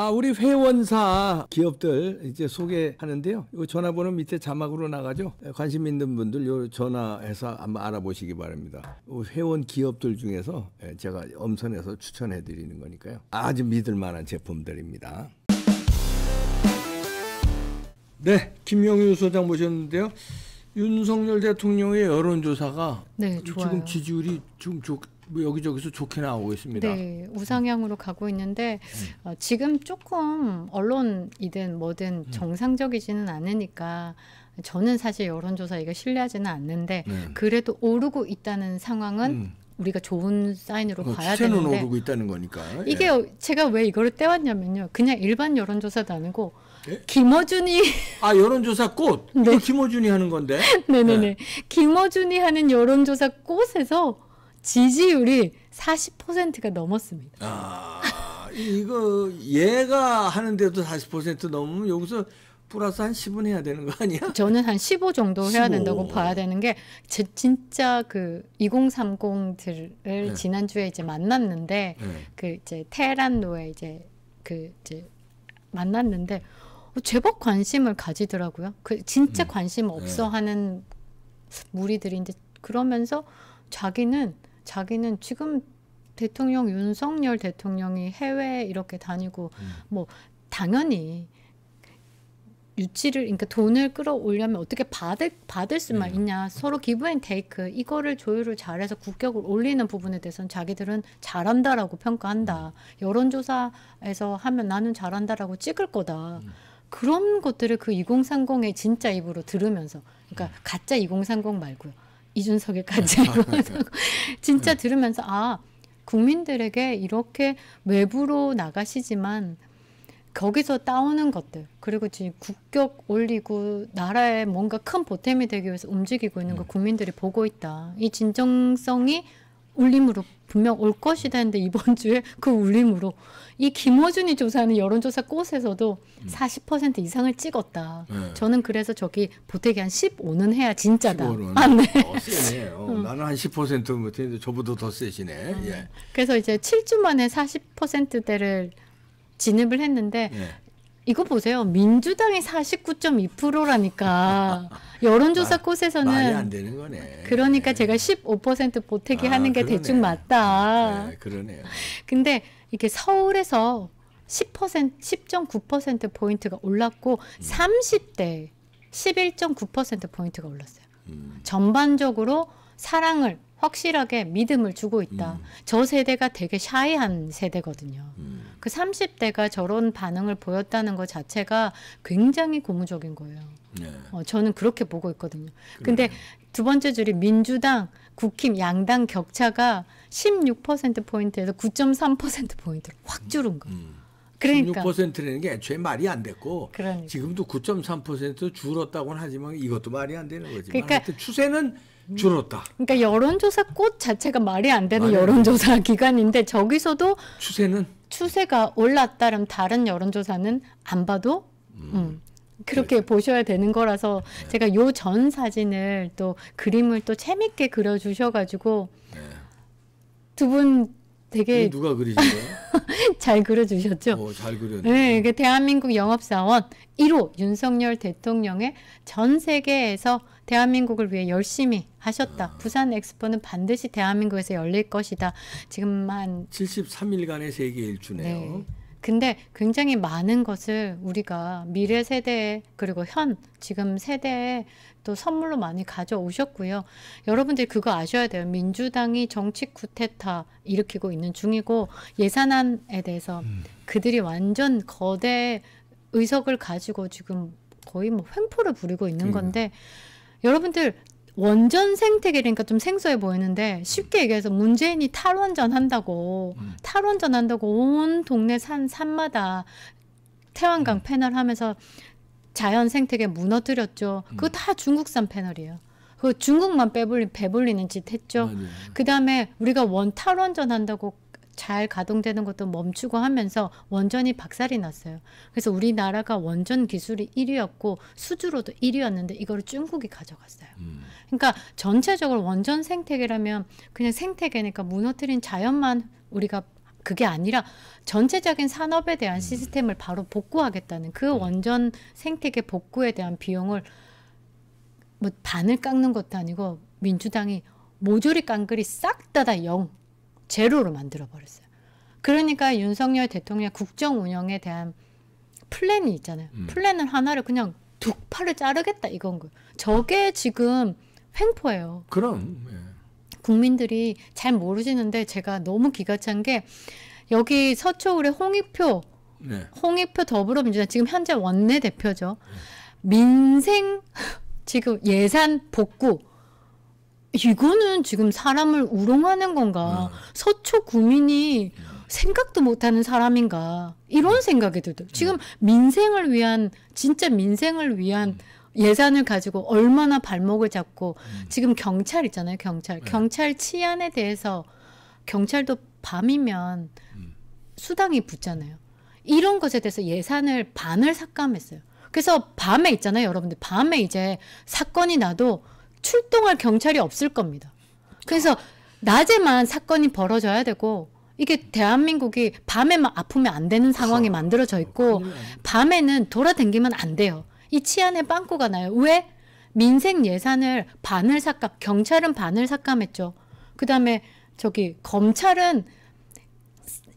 아, 우리 회원사 기업들 이제 소개하는데요. 이 전화번호 밑에 자막으로 나가죠. 네, 관심 있는 분들 요 전화해서 한번 알아보시기 바랍니다. 회원 기업들 중에서 예, 제가 엄선해서 추천해 드리는 거니까요. 아주 믿을 만한 제품들입니다. 네, 김영유 소장 모셨는데요. 윤석열 대통령의 여론조사가 네, 지금 지지율이 지좋 뭐 여기저기서 좋게 나오고 있습니다. 네, 우상향으로 음. 가고 있는데 음. 어, 지금 조금 언론이든 뭐든 음. 정상적이지는 않으니까 저는 사실 여론조사 이거 신뢰하지는 않는데 네. 그래도 오르고 있다는 상황은 음. 우리가 좋은 사인으로 어, 봐야 되는데 오르고 있다는 거니까 이게 예. 제가 왜 이거를 떼왔냐면요 그냥 일반 여론조사도 아니고 예? 김어준이 아 여론조사 꽃 네. 김어준이 하는 건데 네네네 네, 예. 네. 김어준이 하는 여론조사 꽃에서 지지율이 40%가 넘었습니다. 아, 이거 얘가 하는데도 40% 넘으면 여기서 플러스 한 10은 해야 되는 거 아니야? 저는 한 15 정도 15. 된다고 봐야 되는 게 제, 진짜 그 2030들을 네. 지난주에 이제 만났는데 네. 그 이제 테란로에 이제 그 이제 만났는데 어, 제법 관심을 가지더라고요. 그 진짜 음. 관심 없어 네. 하는 무리들인데 그러면서 자기는 자기는 지금 대통령 윤석열 대통령이 해외 이렇게 다니고 음. 뭐 당연히 유치를 그러니까 돈을 끌어올려면 어떻게 받을 받을 수만 네. 있냐 서로 기부앤테이크 이거를 조율을 잘해서 국격을 올리는 부분에 대해서는 자기들은 잘한다라고 평가한다 음. 여론조사에서 하면 나는 잘한다라고 찍을 거다 음. 그런 것들을 그 2030의 진짜 입으로 들으면서 그러니까 음. 가짜 2030 말고요 이준석에까지 아, 진짜 네. 들으면서 아 국민들에게 이렇게 외부로 나가시지만 거기서 따오는 것들 그리고 지금 국격 올리고 나라에 뭔가 큰 보탬이 되기 위해서 움직이고 있는 거 네. 국민들이 보고 있다 이 진정성이 울림으로 분명 올 것이다 했는데 이번 주에 그 울림으로 이 김호준이 조사하는 여론조사 꽃에서도 음. 40% 이상을 찍었다. 네. 저는 그래서 저기 보태기 한 15는 해야 진짜다. 15는. 아, 네. 어, 세네요. 음. 나는 한 10% 못했는데 뭐 저보다 더 세시네. 음. 예. 그래서 이제 7주 만에 40%대를 진입을 했는데 예. 이거 보세요. 민주당이 49.2%라니까 여론조사 꽃에서는 말이 안 되는 거네. 그러니까 제가 15% 보태기 아, 하는 게 그러네. 대충 맞다. 네, 그러네요. 근데 이게 서울에서 10% 10.9% 포인트가 올랐고 음. 30대 11.9% 포인트가 올랐어요. 음. 전반적으로 사랑을 확실하게 믿음을 주고 있다. 음. 저 세대가 되게 샤이한 세대거든요. 음. 그 30대가 저런 반응을 보였다는 것 자체가 굉장히 고무적인 거예요. 네. 어, 저는 그렇게 보고 있거든요. 그래. 근데 두 번째 줄이 민주당, 국힘 양당 격차가 16%포인트에서 9.3%포인트로 확 줄은 거예요. 음. 그러니까. 16%라는 게 애초에 말이 안 됐고 그러니까. 지금도 9.3% 줄었다고는 하지만 이것도 말이 안 되는 거지. 그러니까 추세는 줄었다. 그러니까 여론조사 꽃 자체가 말이 안 되는 말이 여론조사 안 기간인데 저기서도 추세는 추세가 올랐다면 다른 여론조사는 안 봐도 음. 음. 그렇게 그렇죠. 보셔야 되는 거라서 네. 제가 요 전 사진을 또 그림을 또 재밌게 그려 주셔 가지고 네. 두분 되게 누가 그리신 거예요? 잘 그려주셨죠? 오, 어, 잘 그려. 네, 이게 대한민국 영업사원 1호 윤석열 대통령의 전 세계에서 대한민국을 위해 열심히 하셨다. 아. 부산 엑스포는 반드시 대한민국에서 열릴 것이다. 지금 한 73일간의 세계 일주네요. 네. 근데 굉장히 많은 것을 우리가 미래 세대에 그리고 현 지금 세대에 또 선물로 많이 가져오셨고요. 여러분들이 그거 아셔야 돼요. 민주당이 정치 쿠데타 일으키고 있는 중이고 예산안에 대해서 음. 그들이 완전 거대 의석을 가지고 지금 거의 뭐 횡포를 부리고 있는 건데 여러분들 원전 생태계 그러니까 좀 생소해 보이는데 쉽게 얘기해서 문재인이 탈원전 한다고 음. 탈원전 한다고 온 동네 산 산마다 태양광 음. 패널 하면서 자연 생태계 무너뜨렸죠. 음. 그거 다 중국산 패널이에요. 그 중국만 빼불리 배불리는 짓 했죠. 그 다음에 우리가 원 탈원전 한다고 잘 가동되는 것도 멈추고 하면서 원전이 박살이 났어요. 그래서 우리나라가 원전 기술이 1위였고 수주로도 1위였는데 이거를 중국이 가져갔어요. 음. 그러니까 전체적으로 원전 생태계라면 그냥 생태계니까 무너뜨린 자연만 우리가 그게 아니라 전체적인 산업에 대한 음. 시스템을 바로 복구하겠다는 그 음. 원전 생태계 복구에 대한 비용을 뭐 반을 깎는 것도 아니고 민주당이 모조리 깡그리 싹다다영 제로로 만들어버렸어요. 그러니까 윤석열 대통령 국정 운영에 대한 플랜이 있잖아요. 음. 플랜을 하나를 그냥 둑 팔을 자르겠다 이건 거 저게 지금 횡포예요. 그럼. 예. 국민들이 잘 모르시는데 제가 너무 기가 찬게 여기 서초울의 홍익표, 네. 홍익표 더불어민주당 지금 현재 원내 대표죠. 네. 민생 지금 예산 복구 이거는 지금 사람을 우롱하는 건가? 음. 서초 구민이 생각도 못하는 사람인가? 이런 네. 생각이 들더. 네. 지금 민생을 위한 진짜 민생을 위한 음. 예산을 가지고 얼마나 발목을 잡고 음. 지금 경찰 있잖아요, 경찰. 경찰 치안에 대해서 경찰도 밤이면 음. 수당이 붙잖아요. 이런 것에 대해서 예산을 반을 삭감했어요. 그래서 밤에 있잖아요, 여러분들. 밤에 이제 사건이 나도 출동할 경찰이 없을 겁니다. 그래서 낮에만 사건이 벌어져야 되고 이게 대한민국이 밤에만 아프면 안 되는 상황이 만들어져 있고 밤에는 돌아댕기면 안 돼요. 이 치안에 빵꾸가 나요. 왜? 민생 예산을 반을 삭감, 경찰은 반을 삭감했죠. 그 다음에 저기 검찰은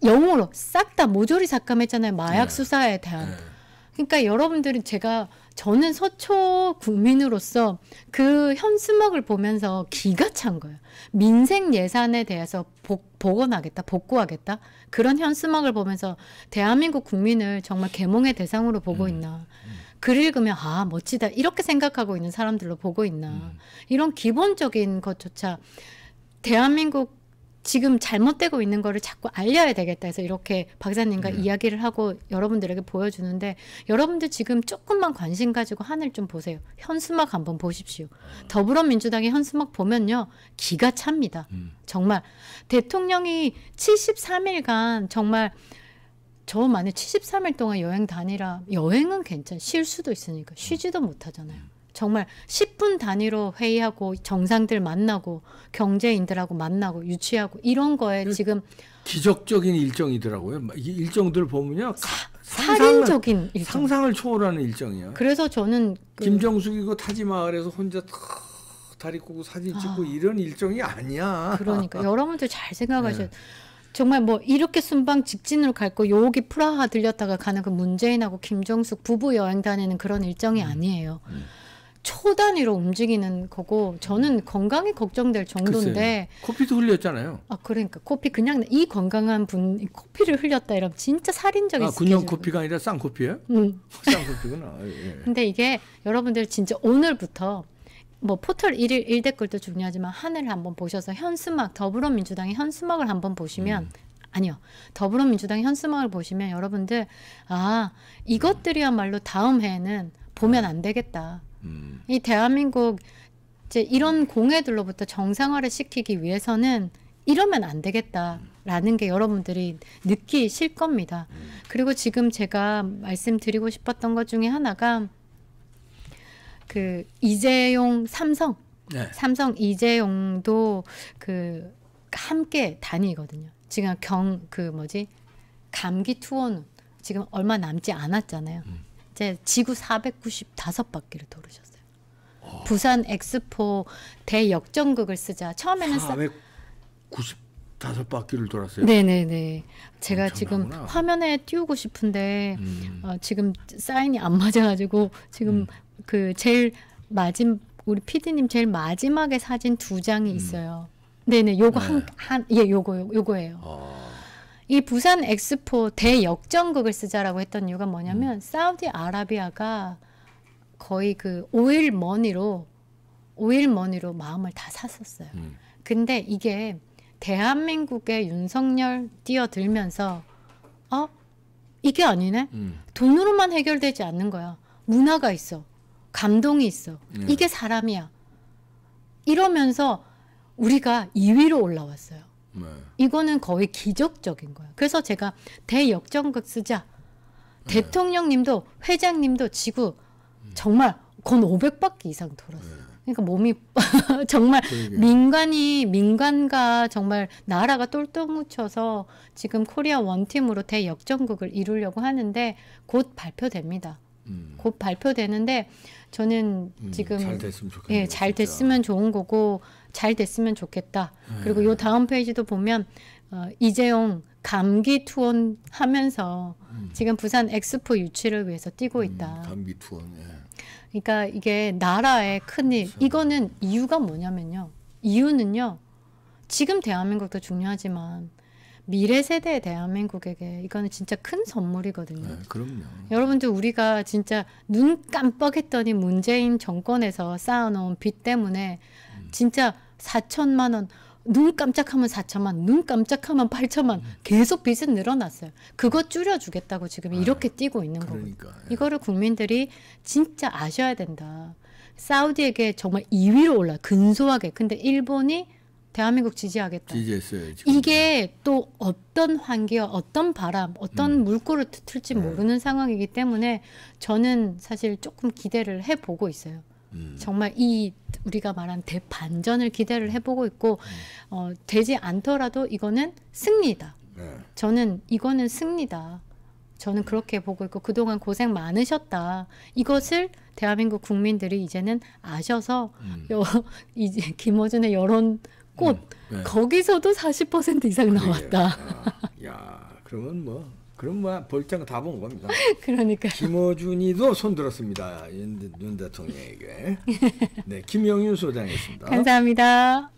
영으로 싹 다 모조리 삭감했잖아요. 마약 네. 수사에 대한. 네. 그러니까 여러분들은 제가 저는 서초 국민으로서 그 현수막을 보면서 기가 찬 거예요. 민생 예산에 대해서 복, 복원하겠다, 복구하겠다. 그런 현수막을 보면서 대한민국 국민을 정말 계몽의 대상으로 보고 음. 있나. 음. 글 읽으면 아 멋지다 이렇게 생각하고 있는 사람들로 보고 있나. 음. 이런 기본적인 것조차 대한민국 지금 잘못되고 있는 거를 자꾸 알려야 되겠다 해서 이렇게 박사님과 음. 이야기를 하고 여러분들에게 보여주는데 여러분들 지금 조금만 관심 가지고 하늘 좀 보세요. 현수막 한번 보십시오. 더불어민주당의 현수막 보면요. 기가 찹니다. 음. 정말 대통령이 73일간 정말 저 만에 73일 동안 여행 다니라 여행은 괜찮 쉴 수도 있으니까 쉬지도 못하잖아요. 음. 정말 10분 단위로 회의하고 정상들 만나고 경제인들하고 만나고 유치하고 이런 거에 그 지금 기적적인 일정이더라고요. 일정들 보면요. 사, 살인적인 일정. 상상을 초월하는 일정이야. 그래서 저는 그, 김정숙이고 타지마을에서 혼자 다리 꼬고 사진 찍고 아, 이런 일정이 아니야. 그러니까 여러분들 잘생각하셔 네. 정말 뭐 이렇게 순방 직진으로 갈거 여기 프라하 들렸다가 가는 그 문재인하고 김정숙 부부 여행 다니는 그런 일정이 음. 아니에요. 음. 초단위로 움직이는 거고 저는 음. 건강이 걱정될 정도인데 글쎄요. 커피도 흘렸잖아요. 아 그러니까 커피 그냥 이 건강한 분 커피를 흘렸다 이러면 진짜 살인적인 아 군용 커피가 아니라 싼 커피예요? 음. 싼 커피구나. 아, 예. 근데 이게 여러분들 진짜 오늘부터 뭐 포털 1일 1댓글도 중요하지만 한을 한번 보셔서 현수막 더불어민주당의 현수막을 한번 보시면 음. 아니요. 더불어민주당 의 현수막을 보시면 여러분들 아 이것들이야말로 다음 해에는 보면 음. 안 되겠다. 음. 이 대한민국 이제 이런 공해들로부터 정상화를 시키기 위해서는 이러면 안 되겠다라는 게 여러분들이 느끼실 겁니다. 음. 그리고 지금 제가 말씀드리고 싶었던 것 중에 하나가 그 이재용 삼성 네. 삼성 이재용도 그 함께 다니거든요. 지금 경 그 뭐지 감기 투어는 지금 얼마 남지 않았잖아요. 음. 이제 지구 495바퀴를 돌으셨어요. 오. 부산 엑스포 대역전극을 쓰자. 처음에는 490 바퀴를 돌았어요. 네네네. 제가 엄청나구나. 지금 화면에 띄우고 싶은데 음. 어, 지금 사인이 안 맞아가지고 지금 음. 그 제일 마지 우리 PD님 제일 마지막에 사진 두 장이 음. 있어요. 음. 네네. 요거 네. 한한예 요거 요거예요. 어. 이 부산 엑스포 대역전극을 쓰자라고 했던 이유가 뭐냐면 음. 사우디아라비아가 거의 그 오일 머니로 오일 머니로 마음을 다 샀었어요. 음. 근데 이게 대한민국의 윤석열 뛰어들면서 어 이게 아니네 음. 돈으로만 해결되지 않는 거야 문화가 있어 감동이 있어 음. 이게 사람이야 이러면서 우리가 2위로 올라왔어요 네. 이거는 거의 기적적인 거예요. 그래서 제가 대역전극 쓰자. 네. 대통령님도 회장님도 지구 정말 건 500바퀴 이상 돌았어요. 네. 그러니까 몸이 정말 그러게 민간이 민간과 정말 나라가 똘똘 뭉쳐서 지금 코리아 원팀으로 대역전극을 이루려고 하는데 곧 발표됩니다. 음. 곧 발표되는데 저는 음, 지금 잘 됐으면 좋겠네요. 예, 잘 됐으면 좋은 거고 잘 됐으면 좋겠다. 네. 그리고 요 다음 페이지도 보면 어, 이재용 감기 투혼 하면서 음. 지금 부산 엑스포 유치를 위해서 뛰고 음, 있다. 음, 감기 투혼. 예. 그러니까 이게 나라의 아, 큰일. 그 그렇죠. 이거는 이유가 뭐냐면요. 이유는요. 지금 대한민국도 중요하지만 미래 세대 의 대한민국에게 이거는 진짜 큰 선물이거든요. 네, 그럼요. 여러분들 우리가 진짜 눈 깜빡했더니 문재인 정권에서 쌓아놓은 빚 때문에 음. 진짜 4천만 원. 눈 깜짝하면 4천만, 눈 깜짝하면 8천만 음. 계속 빚은 늘어났어요. 그거 줄여주겠다고 지금 네. 이렇게 아, 뛰고 있는 그러니까, 거고 예. 이거를 국민들이 진짜 아셔야 된다. 사우디에게 정말 2위로 올라 근소하게. 근데 일본이 대한민국 지지하겠다. 지지했어요. 지금. 이게 네. 또 어떤 환기와 어떤 바람, 어떤 음. 물꼬를 틀지 네. 모르는 음. 상황이기 때문에 저는 사실 조금 기대를 해보고 있어요. 음. 정말 이 우리가 말한 대반전을 기대를 음. 해보고 있고 음. 어, 되지 않더라도 이거는 승리다. 네. 저는 이거는 승리다. 저는 그렇게 보고 있고 그동안 고생 많으셨다. 이것을 대한민국 국민들이 이제는 아셔서 요, 음. 이제 김어준의 여론 꽃 네. 네. 거기서도 40% 이상 나왔다. 아, 야 그러면 뭐 그럼 뭐 볼장 다본 겁니다. 그러니까 김어준이도 손들었습니다. 윤, 윤 대통령에게. 네 김영윤 소장이었습니다. 감사합니다.